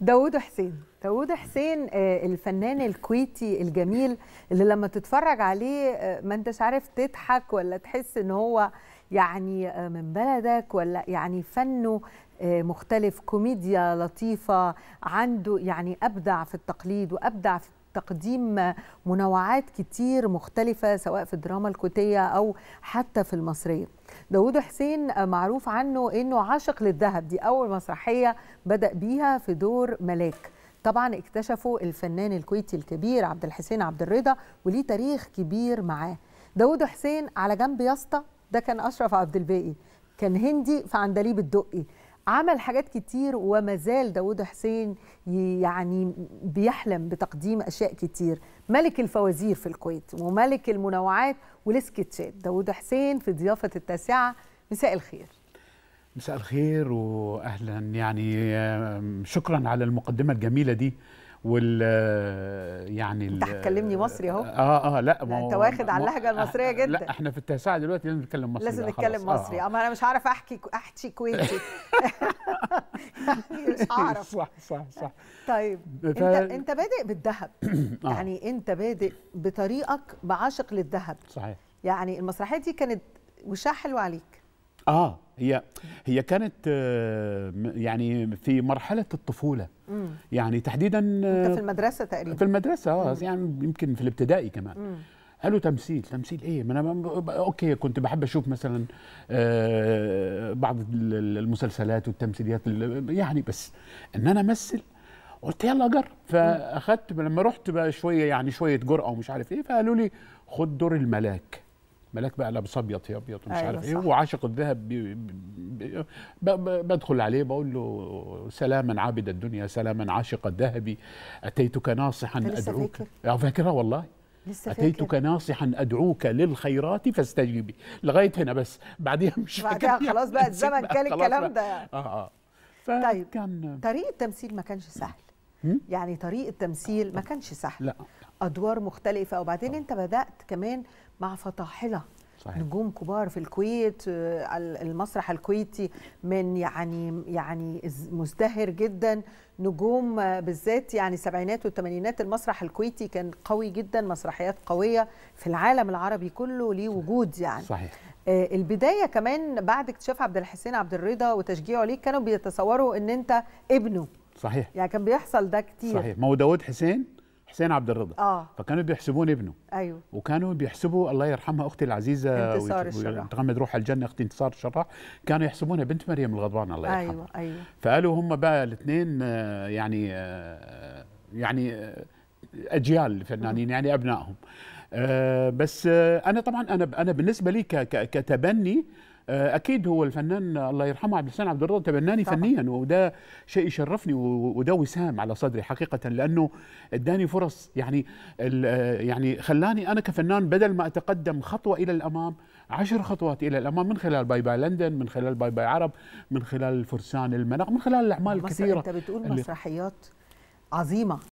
داوود حسين داوود حسين آه، الفنان الكويتي الجميل اللي لما تتفرج عليه آه، ما انتش عارف تضحك ولا تحس ان هو يعني آه، من بلدك ولا يعني فنه مختلف كوميديا لطيفة عنده يعني أبدع في التقليد وأبدع في تقديم منوعات كتير مختلفة سواء في الدراما الكويتية أو حتى في المصرية داوود حسين معروف عنه انه عاشق للذهب دي اول مسرحيه بدا بيها في دور ملاك طبعا اكتشفوا الفنان الكويتي الكبير عبد الحسين عبد الرضا وليه تاريخ كبير معاه داوود حسين على جنب يا ده كان اشرف عبد الباقي كان هندي في عندليب الدقي عمل حاجات كتير وما زال داود حسين يعني بيحلم بتقديم اشياء كتير ملك الفوازير في الكويت وملك المنوعات والسكتشات داود حسين في ضيافه التاسعه مساء الخير مساء الخير واهلا يعني شكرا على المقدمه الجميله دي وال يعني انت هتكلمني مصري اهو اه اه لا ما انت واخد على اللهجه المصريه آه، جدا لا احنا في التاسعه دلوقتي لازم نتكلم مصري لازم نتكلم آه، مصري آه. اما انا مش هعرف احكي احكي كويتي مش هعرف صح صح صح طيب انت انت بادئ بالذهب آه. يعني انت بادئ بطريقك بعاشق للذهب صحيح يعني المسرحيه دي كانت وشاح حلو عليك اه هي هي كانت آه، يعني في مرحله الطفوله يعني تحديدا انت آه، في المدرسه تقريبا في المدرسه اه يعني يمكن في الابتدائي كمان قالوا تمثيل تمثيل ايه ما انا اوكي كنت بحب اشوف مثلا آه، بعض المسلسلات والتمثيليات يعني بس ان انا امثل قلت يلا اجرب فاخذت لما رحت بقى شويه يعني شويه جرأه ومش عارف ايه فقالوا لي خد دور الملاك ملاك بقى لابس ابيض يا ابيض مش أيوة عارف إيه، صح. ايه وعاشق الذهب بي بي بدخل عليه بقول له سلاما عابد الدنيا سلاما عاشق الذهب اتيتك ناصحا ادعوك فاكر. أه، فاكرها والله لسه اتيتك ناصحا ادعوك للخيرات فاستجيبي لغايه هنا بس بعديها مش بعدها خلاص بقى الزمن كان الكلام ده اه اه طيب كان طريقه التمثيل ما كانش سهل يعني طريقه التمثيل ما كانش سهل لا ادوار مختلفه وبعدين آه. انت بدات كمان مع فطاحله صحيح. نجوم كبار في الكويت آه، المسرح الكويتي من يعني يعني مزدهر جدا نجوم آه، بالذات يعني سبعينات والثمانينات المسرح الكويتي كان قوي جدا مسرحيات قويه في العالم العربي كله ليه وجود يعني صحيح البدايه كمان بعد اكتشاف عبد الحسين عبد الرضا وتشجيعه ليك كانوا بيتصوروا ان انت ابنه صحيح يعني كان بيحصل ده كتير صحيح ما هو داوود حسين حسين عبد الرضا آه. فكانوا بيحسبون ابنه ايوه وكانوا بيحسبوا الله يرحمها اختي العزيزه انتصار الشراح الجنه اختي انتصار الشراح كانوا يحسبونها بنت مريم الغضبان الله يرحمها ايوه ايوه فقالوا هم بقى الاثنين آه، يعني آه، يعني آه، اجيال فنانين يعني ابنائهم بس انا طبعا انا انا بالنسبه لي كتبني آه، اكيد هو الفنان الله يرحمه عبد الحسين عبد الرضا تبناني طبعا. فنيا وده شيء يشرفني وده وسام على صدري حقيقه لانه اداني فرص يعني آه، يعني خلاني انا كفنان بدل ما اتقدم خطوه الى الامام عشر خطوات الى الامام من خلال باي باي لندن من خلال باي باي عرب من خلال فرسان المناخ من خلال الاعمال الكثيره انت بتقول مسرحيات عظيمه